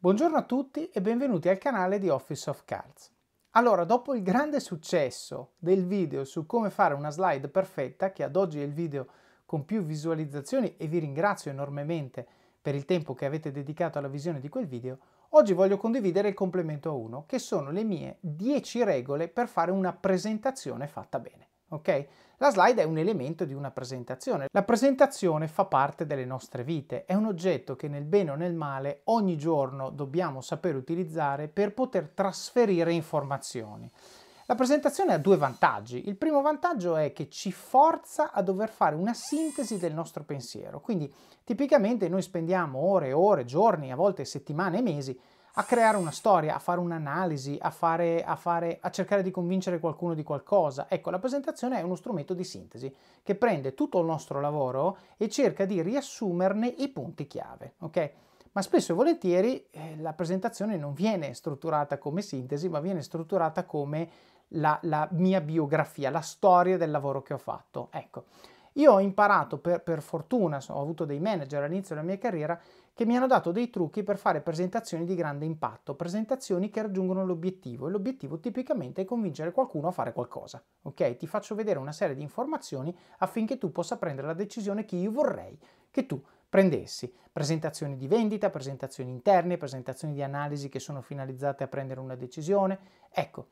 Buongiorno a tutti e benvenuti al canale di Office of Cards. Allora, dopo il grande successo del video su come fare una slide perfetta, che ad oggi è il video con più visualizzazioni e vi ringrazio enormemente per il tempo che avete dedicato alla visione di quel video, oggi voglio condividere il complemento a uno, che sono le mie 10 regole per fare una presentazione fatta bene ok? La slide è un elemento di una presentazione. La presentazione fa parte delle nostre vite, è un oggetto che nel bene o nel male ogni giorno dobbiamo saper utilizzare per poter trasferire informazioni. La presentazione ha due vantaggi. Il primo vantaggio è che ci forza a dover fare una sintesi del nostro pensiero, quindi tipicamente noi spendiamo ore e ore, giorni, a volte settimane e mesi a creare una storia, a fare un'analisi, a, fare, a, fare, a cercare di convincere qualcuno di qualcosa. Ecco, la presentazione è uno strumento di sintesi che prende tutto il nostro lavoro e cerca di riassumerne i punti chiave, ok? Ma spesso e volentieri eh, la presentazione non viene strutturata come sintesi, ma viene strutturata come la, la mia biografia, la storia del lavoro che ho fatto. Ecco. Io ho imparato, per, per fortuna, ho avuto dei manager all'inizio della mia carriera che mi hanno dato dei trucchi per fare presentazioni di grande impatto, presentazioni che raggiungono l'obiettivo e l'obiettivo tipicamente è convincere qualcuno a fare qualcosa. Ok? Ti faccio vedere una serie di informazioni affinché tu possa prendere la decisione che io vorrei che tu prendessi presentazioni di vendita, presentazioni interne, presentazioni di analisi che sono finalizzate a prendere una decisione. Ecco,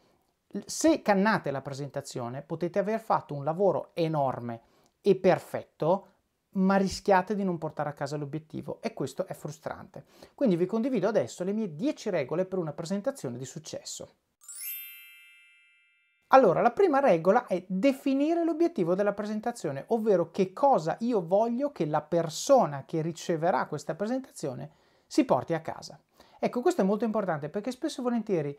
se cannate la presentazione potete aver fatto un lavoro enorme e perfetto, ma rischiate di non portare a casa l'obiettivo e questo è frustrante. Quindi vi condivido adesso le mie 10 regole per una presentazione di successo. Allora, la prima regola è definire l'obiettivo della presentazione, ovvero che cosa io voglio che la persona che riceverà questa presentazione si porti a casa. Ecco, questo è molto importante perché spesso e volentieri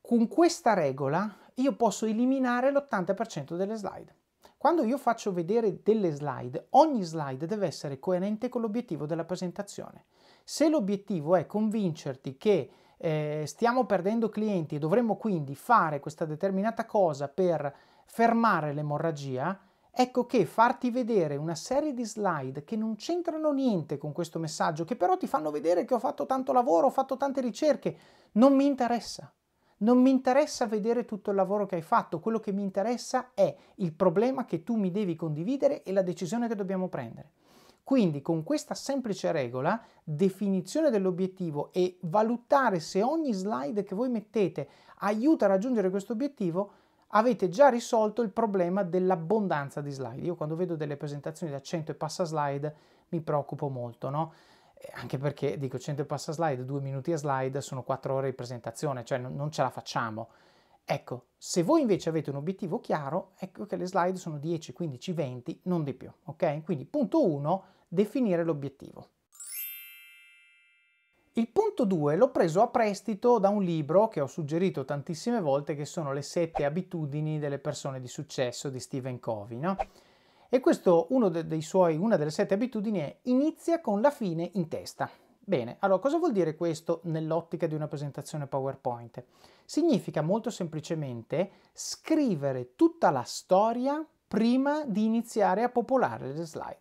con questa regola io posso eliminare l'80% delle slide. Quando io faccio vedere delle slide, ogni slide deve essere coerente con l'obiettivo della presentazione. Se l'obiettivo è convincerti che eh, stiamo perdendo clienti e dovremmo quindi fare questa determinata cosa per fermare l'emorragia, ecco che farti vedere una serie di slide che non c'entrano niente con questo messaggio, che però ti fanno vedere che ho fatto tanto lavoro, ho fatto tante ricerche, non mi interessa. Non mi interessa vedere tutto il lavoro che hai fatto, quello che mi interessa è il problema che tu mi devi condividere e la decisione che dobbiamo prendere. Quindi con questa semplice regola, definizione dell'obiettivo e valutare se ogni slide che voi mettete aiuta a raggiungere questo obiettivo, avete già risolto il problema dell'abbondanza di slide. Io quando vedo delle presentazioni da 100 e passa slide mi preoccupo molto, no? anche perché dico 100 passa slide, 2 minuti a slide sono 4 ore di presentazione, cioè non, non ce la facciamo. Ecco, se voi invece avete un obiettivo chiaro, ecco che le slide sono 10, 15, 20, non di più, ok? Quindi punto 1, definire l'obiettivo. Il punto 2 l'ho preso a prestito da un libro che ho suggerito tantissime volte che sono le 7 abitudini delle persone di successo di Stephen Covey, no? E questo, uno dei suoi, una delle sette abitudini è inizia con la fine in testa. Bene, allora cosa vuol dire questo nell'ottica di una presentazione PowerPoint? Significa molto semplicemente scrivere tutta la storia prima di iniziare a popolare le slide.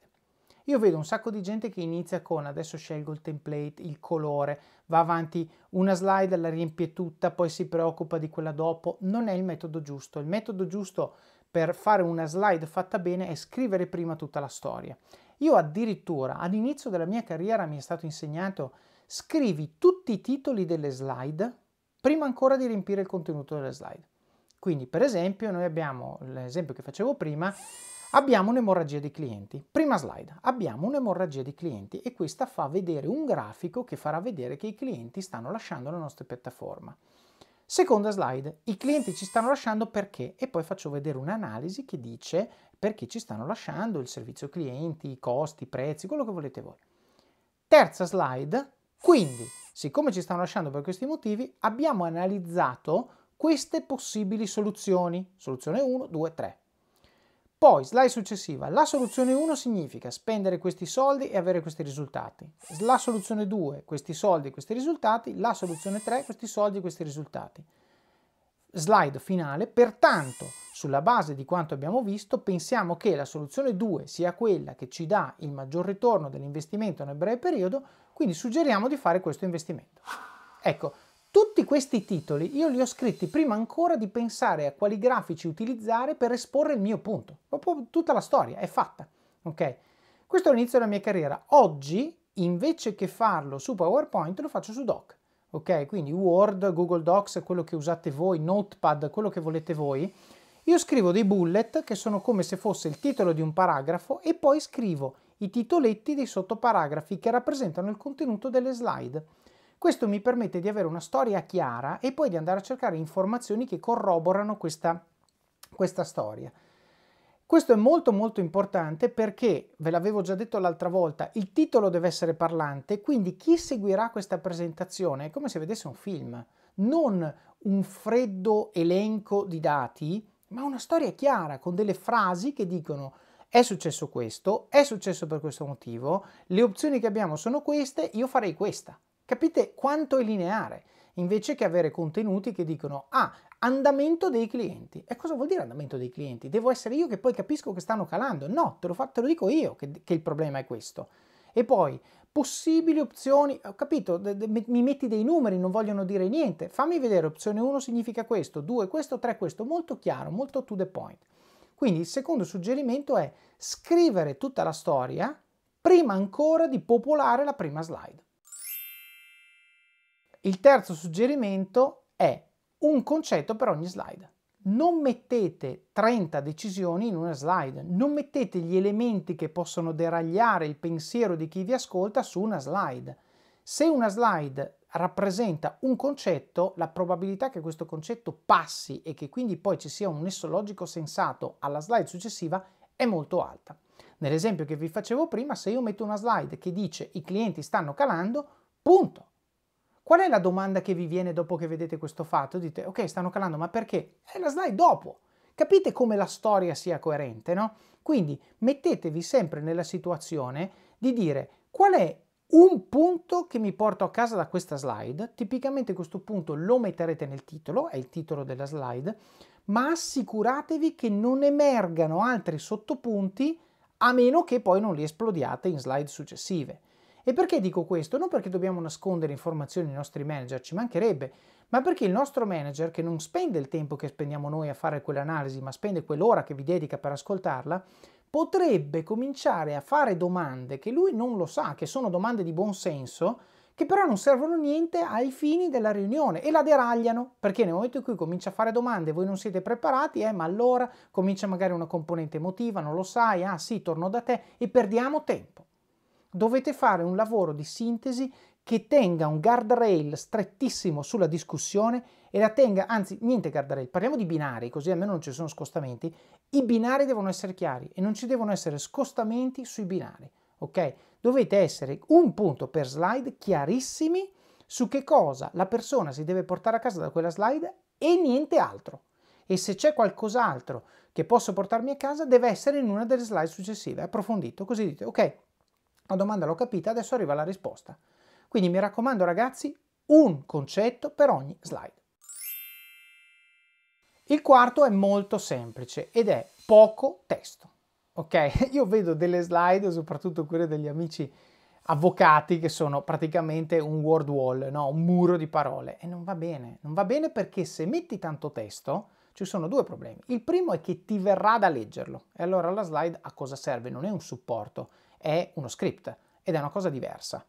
Io vedo un sacco di gente che inizia con adesso scelgo il template, il colore, va avanti una slide, la riempie tutta, poi si preoccupa di quella dopo. Non è il metodo giusto. Il metodo giusto è per fare una slide fatta bene è scrivere prima tutta la storia. Io addirittura all'inizio della mia carriera mi è stato insegnato scrivi tutti i titoli delle slide prima ancora di riempire il contenuto delle slide. Quindi per esempio noi abbiamo l'esempio che facevo prima, abbiamo un'emorragia di clienti. Prima slide, abbiamo un'emorragia di clienti e questa fa vedere un grafico che farà vedere che i clienti stanno lasciando la nostra piattaforma. Seconda slide, i clienti ci stanno lasciando perché? E poi faccio vedere un'analisi che dice perché ci stanno lasciando il servizio clienti, i costi, i prezzi, quello che volete voi. Terza slide, quindi siccome ci stanno lasciando per questi motivi abbiamo analizzato queste possibili soluzioni, soluzione 1, 2, 3. Poi, slide successiva, la soluzione 1 significa spendere questi soldi e avere questi risultati. La soluzione 2, questi soldi e questi risultati. La soluzione 3, questi soldi e questi risultati. Slide finale, pertanto, sulla base di quanto abbiamo visto, pensiamo che la soluzione 2 sia quella che ci dà il maggior ritorno dell'investimento nel breve periodo, quindi suggeriamo di fare questo investimento. Ecco, tutti questi titoli io li ho scritti prima ancora di pensare a quali grafici utilizzare per esporre il mio punto. Proprio tutta la storia è fatta. Ok? Questo è l'inizio della mia carriera. Oggi, invece che farlo su PowerPoint, lo faccio su Doc. Ok? Quindi Word, Google Docs, quello che usate voi, Notepad, quello che volete voi. Io scrivo dei bullet che sono come se fosse il titolo di un paragrafo e poi scrivo i titoletti dei sottoparagrafi che rappresentano il contenuto delle slide. Questo mi permette di avere una storia chiara e poi di andare a cercare informazioni che corroborano questa, questa storia. Questo è molto molto importante perché, ve l'avevo già detto l'altra volta, il titolo deve essere parlante, quindi chi seguirà questa presentazione è come se vedesse un film, non un freddo elenco di dati, ma una storia chiara con delle frasi che dicono è successo questo, è successo per questo motivo, le opzioni che abbiamo sono queste, io farei questa. Capite quanto è lineare, invece che avere contenuti che dicono, ah, andamento dei clienti. E cosa vuol dire andamento dei clienti? Devo essere io che poi capisco che stanno calando. No, te lo, fa, te lo dico io che, che il problema è questo. E poi, possibili opzioni, ho capito, mi metti dei numeri, non vogliono dire niente, fammi vedere, opzione 1 significa questo, 2 questo, 3 questo, molto chiaro, molto to the point. Quindi il secondo suggerimento è scrivere tutta la storia prima ancora di popolare la prima slide. Il terzo suggerimento è un concetto per ogni slide. Non mettete 30 decisioni in una slide, non mettete gli elementi che possono deragliare il pensiero di chi vi ascolta su una slide. Se una slide rappresenta un concetto, la probabilità che questo concetto passi e che quindi poi ci sia un nesso logico sensato alla slide successiva è molto alta. Nell'esempio che vi facevo prima, se io metto una slide che dice i clienti stanno calando, punto, Qual è la domanda che vi viene dopo che vedete questo fatto? Dite, ok, stanno calando, ma perché? È la slide dopo. Capite come la storia sia coerente, no? Quindi mettetevi sempre nella situazione di dire qual è un punto che mi porto a casa da questa slide. Tipicamente questo punto lo metterete nel titolo, è il titolo della slide, ma assicuratevi che non emergano altri sottopunti a meno che poi non li esplodiate in slide successive. E perché dico questo? Non perché dobbiamo nascondere informazioni ai nostri manager, ci mancherebbe, ma perché il nostro manager, che non spende il tempo che spendiamo noi a fare quell'analisi, ma spende quell'ora che vi dedica per ascoltarla, potrebbe cominciare a fare domande che lui non lo sa, che sono domande di buon senso, che però non servono niente ai fini della riunione e la deragliano, perché nel momento in cui comincia a fare domande e voi non siete preparati, eh, ma allora comincia magari una componente emotiva, non lo sai, ah sì, torno da te e perdiamo tempo dovete fare un lavoro di sintesi che tenga un guardrail strettissimo sulla discussione e la tenga, anzi niente guardrail, parliamo di binari, così almeno non ci sono scostamenti, i binari devono essere chiari e non ci devono essere scostamenti sui binari, ok? Dovete essere un punto per slide chiarissimi su che cosa la persona si deve portare a casa da quella slide e niente altro. E se c'è qualcos'altro che posso portarmi a casa, deve essere in una delle slide successive, approfondito, così dite, ok, la domanda l'ho capita, adesso arriva la risposta. Quindi mi raccomando ragazzi, un concetto per ogni slide. Il quarto è molto semplice ed è poco testo. Ok, io vedo delle slide, soprattutto quelle degli amici avvocati, che sono praticamente un word wall, no? un muro di parole. E non va bene, non va bene perché se metti tanto testo ci sono due problemi. Il primo è che ti verrà da leggerlo e allora la slide a cosa serve? Non è un supporto, è uno script ed è una cosa diversa.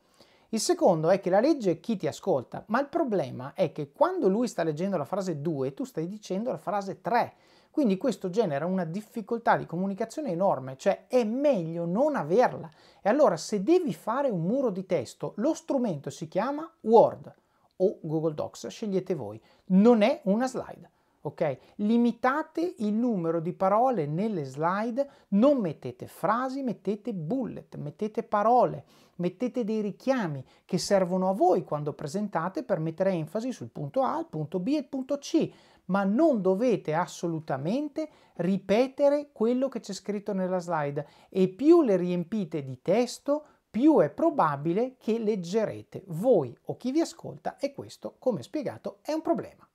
Il secondo è che la legge chi ti ascolta, ma il problema è che quando lui sta leggendo la frase 2, tu stai dicendo la frase 3. Quindi questo genera una difficoltà di comunicazione enorme, cioè è meglio non averla. E allora se devi fare un muro di testo, lo strumento si chiama Word o Google Docs, scegliete voi. Non è una slide ok? Limitate il numero di parole nelle slide, non mettete frasi, mettete bullet, mettete parole, mettete dei richiami che servono a voi quando presentate per mettere enfasi sul punto A, il punto B e il punto C, ma non dovete assolutamente ripetere quello che c'è scritto nella slide e più le riempite di testo, più è probabile che leggerete voi o chi vi ascolta e questo, come spiegato, è un problema.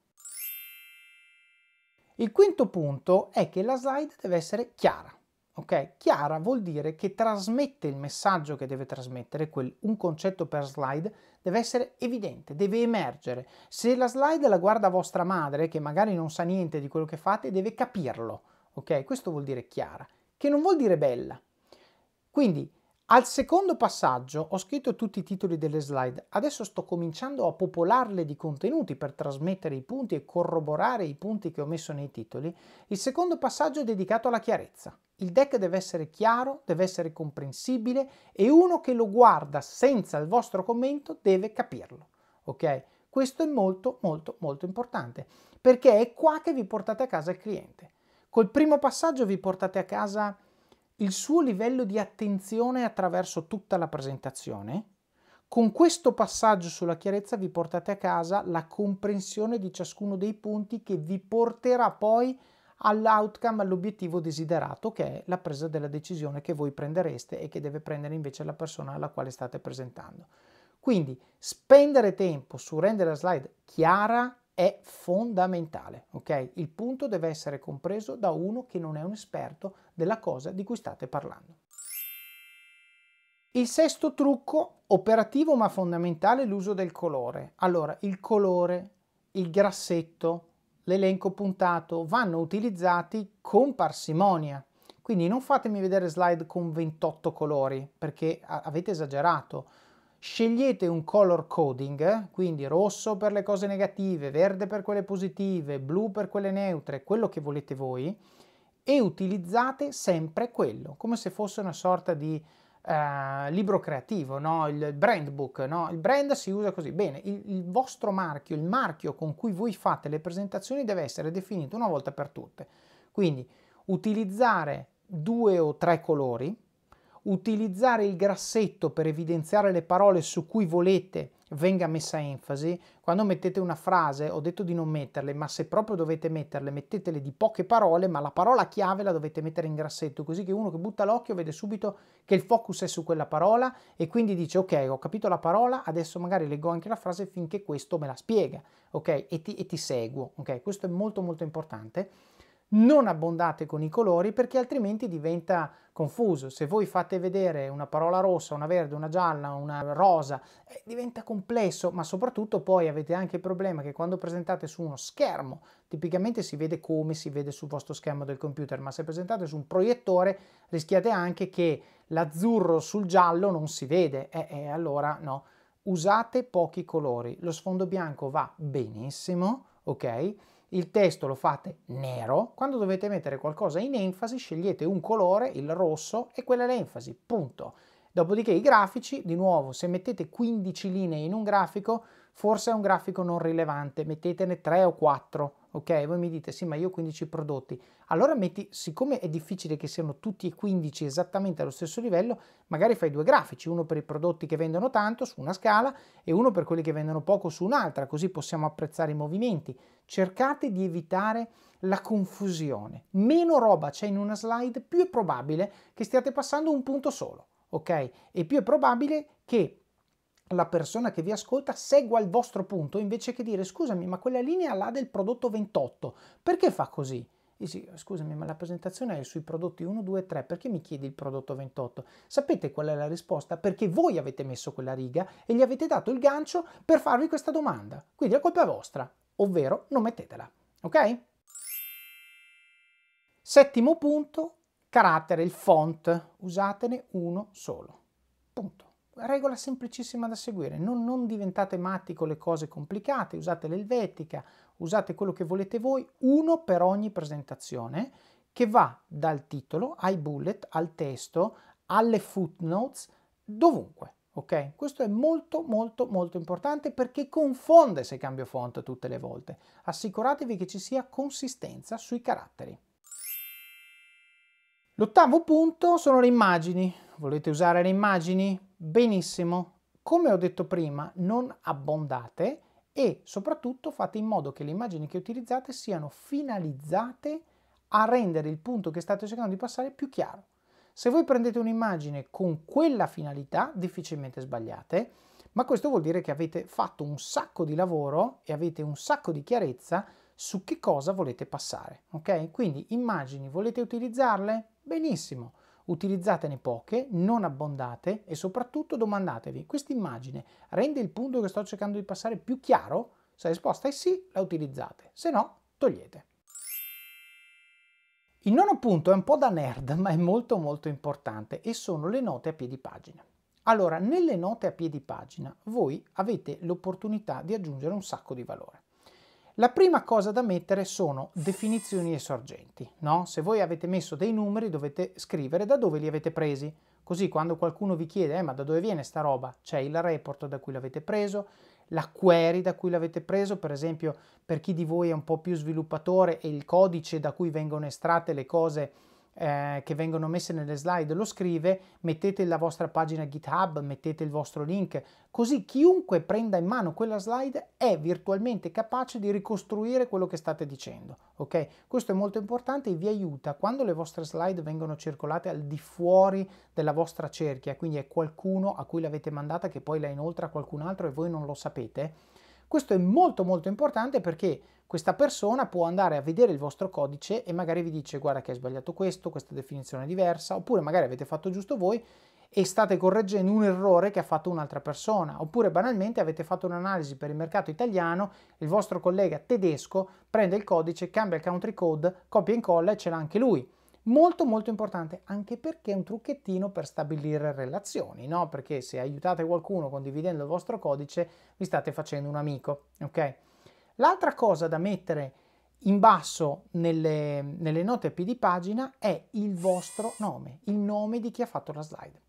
Il quinto punto è che la slide deve essere chiara. Okay? Chiara vuol dire che trasmette il messaggio che deve trasmettere, quel, un concetto per slide deve essere evidente, deve emergere. Se la slide la guarda vostra madre, che magari non sa niente di quello che fate, deve capirlo. Okay? Questo vuol dire chiara, che non vuol dire bella. Quindi al secondo passaggio ho scritto tutti i titoli delle slide, adesso sto cominciando a popolarle di contenuti per trasmettere i punti e corroborare i punti che ho messo nei titoli. Il secondo passaggio è dedicato alla chiarezza. Il deck deve essere chiaro, deve essere comprensibile e uno che lo guarda senza il vostro commento deve capirlo. Ok? Questo è molto molto molto importante perché è qua che vi portate a casa il cliente. Col primo passaggio vi portate a casa il suo livello di attenzione attraverso tutta la presentazione, con questo passaggio sulla chiarezza vi portate a casa la comprensione di ciascuno dei punti che vi porterà poi all'outcome, all'obiettivo desiderato, che è la presa della decisione che voi prendereste e che deve prendere invece la persona alla quale state presentando. Quindi spendere tempo su rendere la slide chiara è fondamentale, ok? Il punto deve essere compreso da uno che non è un esperto della cosa di cui state parlando. Il sesto trucco, operativo ma fondamentale, è l'uso del colore. Allora, il colore, il grassetto, l'elenco puntato vanno utilizzati con parsimonia. Quindi non fatemi vedere slide con 28 colori perché avete esagerato scegliete un color coding, quindi rosso per le cose negative, verde per quelle positive, blu per quelle neutre, quello che volete voi, e utilizzate sempre quello, come se fosse una sorta di eh, libro creativo, no? il brand book, no? il brand si usa così. Bene, il, il vostro marchio, il marchio con cui voi fate le presentazioni deve essere definito una volta per tutte. Quindi utilizzare due o tre colori, utilizzare il grassetto per evidenziare le parole su cui volete venga messa enfasi, quando mettete una frase, ho detto di non metterle, ma se proprio dovete metterle, mettetele di poche parole, ma la parola chiave la dovete mettere in grassetto, così che uno che butta l'occhio vede subito che il focus è su quella parola e quindi dice ok, ho capito la parola, adesso magari leggo anche la frase finché questo me la spiega, ok? E ti, e ti seguo, ok? Questo è molto molto importante non abbondate con i colori perché altrimenti diventa confuso. Se voi fate vedere una parola rossa, una verde, una gialla, una rosa, eh, diventa complesso, ma soprattutto poi avete anche il problema che quando presentate su uno schermo, tipicamente si vede come si vede sul vostro schermo del computer, ma se presentate su un proiettore rischiate anche che l'azzurro sul giallo non si vede e eh, eh, allora no. Usate pochi colori, lo sfondo bianco va benissimo, ok? il testo lo fate nero, quando dovete mettere qualcosa in enfasi scegliete un colore, il rosso, e quella è l'enfasi, punto. Dopodiché i grafici, di nuovo, se mettete 15 linee in un grafico, forse è un grafico non rilevante, mettetene 3 o 4, ok? Voi mi dite sì, ma io ho 15 prodotti. Allora metti, siccome è difficile che siano tutti e 15 esattamente allo stesso livello, magari fai due grafici, uno per i prodotti che vendono tanto su una scala e uno per quelli che vendono poco su un'altra, così possiamo apprezzare i movimenti. Cercate di evitare la confusione. Meno roba c'è in una slide, più è probabile che stiate passando un punto solo, ok? E più è probabile che la persona che vi ascolta segua il vostro punto invece che dire scusami ma quella linea là del prodotto 28 perché fa così? Dici, scusami ma la presentazione è sui prodotti 1, 2, 3 perché mi chiedi il prodotto 28? Sapete qual è la risposta? Perché voi avete messo quella riga e gli avete dato il gancio per farvi questa domanda quindi la colpa è vostra ovvero non mettetela ok? Settimo punto carattere, il font usatene uno solo punto regola semplicissima da seguire, non, non, diventate matti con le cose complicate, usate l'elvetica, usate quello che volete voi, uno per ogni presentazione che va dal titolo ai bullet, al testo, alle footnotes, dovunque. Ok? Questo è molto molto molto importante perché confonde se cambio font tutte le volte. Assicuratevi che ci sia consistenza sui caratteri. L'ottavo punto sono le immagini. Volete usare le immagini? Benissimo, come ho detto prima, non abbondate e soprattutto fate in modo che le immagini che utilizzate siano finalizzate a rendere il punto che state cercando di passare più chiaro. Se voi prendete un'immagine con quella finalità, difficilmente sbagliate, ma questo vuol dire che avete fatto un sacco di lavoro e avete un sacco di chiarezza su che cosa volete passare, ok? Quindi immagini, volete utilizzarle? Benissimo utilizzatene poche, non abbondate e soprattutto domandatevi, questa immagine rende il punto che sto cercando di passare più chiaro? Se la risposta è sì, la utilizzate, se no togliete. Il nono punto è un po' da nerd, ma è molto molto importante e sono le note a piedi pagina. Allora, nelle note a piedi pagina voi avete l'opportunità di aggiungere un sacco di valore. La prima cosa da mettere sono definizioni e sorgenti. No? Se voi avete messo dei numeri dovete scrivere da dove li avete presi, così quando qualcuno vi chiede eh, ma da dove viene sta roba, c'è il report da cui l'avete preso, la query da cui l'avete preso, per esempio per chi di voi è un po' più sviluppatore e il codice da cui vengono estratte le cose eh, che vengono messe nelle slide lo scrive, mettete la vostra pagina GitHub, mettete il vostro link, così chiunque prenda in mano quella slide è virtualmente capace di ricostruire quello che state dicendo. Ok? Questo è molto importante e vi aiuta quando le vostre slide vengono circolate al di fuori della vostra cerchia, quindi è qualcuno a cui l'avete mandata che poi la inoltre a qualcun altro e voi non lo sapete questo è molto molto importante perché questa persona può andare a vedere il vostro codice e magari vi dice guarda che hai sbagliato questo, questa definizione è diversa, oppure magari avete fatto giusto voi e state correggendo un errore che ha fatto un'altra persona, oppure banalmente avete fatto un'analisi per il mercato italiano, il vostro collega tedesco prende il codice, cambia il country code, copia e incolla e ce l'ha anche lui. Molto molto importante anche perché è un trucchettino per stabilire relazioni, no? Perché se aiutate qualcuno condividendo il vostro codice vi state facendo un amico, ok? L'altra cosa da mettere in basso nelle, nelle note a piedi pagina è il vostro nome, il nome di chi ha fatto la slide.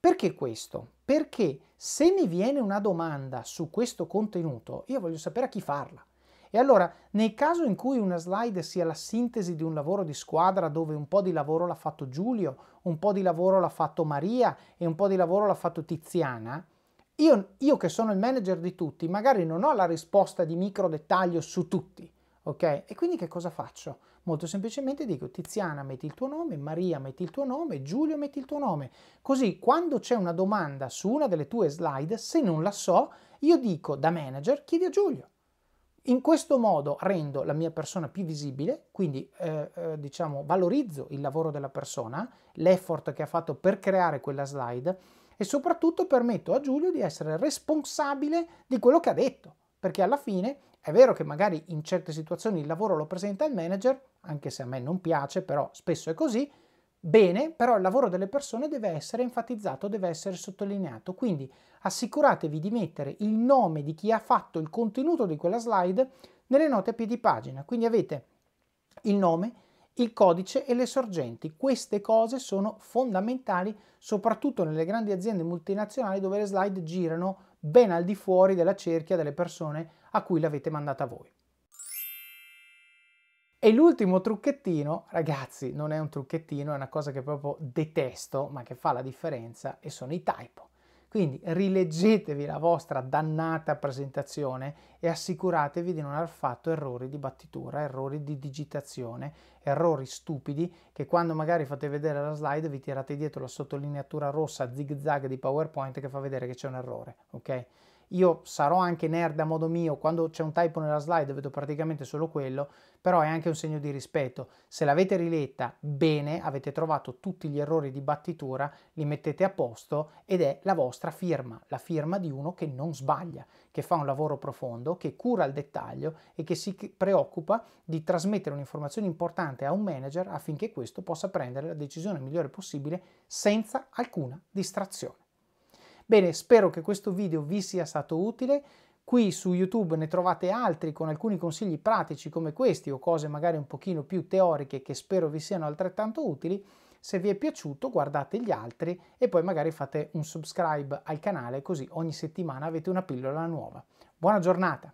Perché questo? Perché se mi viene una domanda su questo contenuto, io voglio sapere a chi farla. E allora, nel caso in cui una slide sia la sintesi di un lavoro di squadra dove un po' di lavoro l'ha fatto Giulio, un po' di lavoro l'ha fatto Maria e un po' di lavoro l'ha fatto Tiziana, io, io che sono il manager di tutti, magari non ho la risposta di micro dettaglio su tutti, ok? E quindi che cosa faccio? Molto semplicemente dico Tiziana metti il tuo nome, Maria metti il tuo nome, Giulio metti il tuo nome. Così quando c'è una domanda su una delle tue slide, se non la so, io dico da manager chiedi a Giulio. In questo modo rendo la mia persona più visibile, quindi eh, eh, diciamo valorizzo il lavoro della persona, l'effort che ha fatto per creare quella slide e soprattutto permetto a Giulio di essere responsabile di quello che ha detto, perché alla fine è vero che magari in certe situazioni il lavoro lo presenta il manager, anche se a me non piace, però spesso è così, Bene, però il lavoro delle persone deve essere enfatizzato, deve essere sottolineato, quindi assicuratevi di mettere il nome di chi ha fatto il contenuto di quella slide nelle note a piedi pagina, quindi avete il nome, il codice e le sorgenti. Queste cose sono fondamentali soprattutto nelle grandi aziende multinazionali dove le slide girano ben al di fuori della cerchia delle persone a cui l'avete mandata voi. E l'ultimo trucchettino, ragazzi, non è un trucchettino, è una cosa che proprio detesto, ma che fa la differenza, e sono i typo. Quindi rileggetevi la vostra dannata presentazione e assicuratevi di non aver fatto errori di battitura, errori di digitazione, errori stupidi che quando magari fate vedere la slide vi tirate dietro la sottolineatura rossa zig zag di PowerPoint che fa vedere che c'è un errore, ok? Io sarò anche nerd a modo mio, quando c'è un typo nella slide vedo praticamente solo quello, però è anche un segno di rispetto. Se l'avete riletta bene, avete trovato tutti gli errori di battitura, li mettete a posto ed è la vostra firma, la firma di uno che non sbaglia, che fa un lavoro profondo, che cura il dettaglio e che si preoccupa di trasmettere un'informazione importante a un manager affinché questo possa prendere la decisione migliore possibile senza alcuna distrazione. Bene, spero che questo video vi sia stato utile. Qui su YouTube ne trovate altri con alcuni consigli pratici come questi o cose magari un pochino più teoriche che spero vi siano altrettanto utili. Se vi è piaciuto guardate gli altri e poi magari fate un subscribe al canale così ogni settimana avete una pillola nuova. Buona giornata!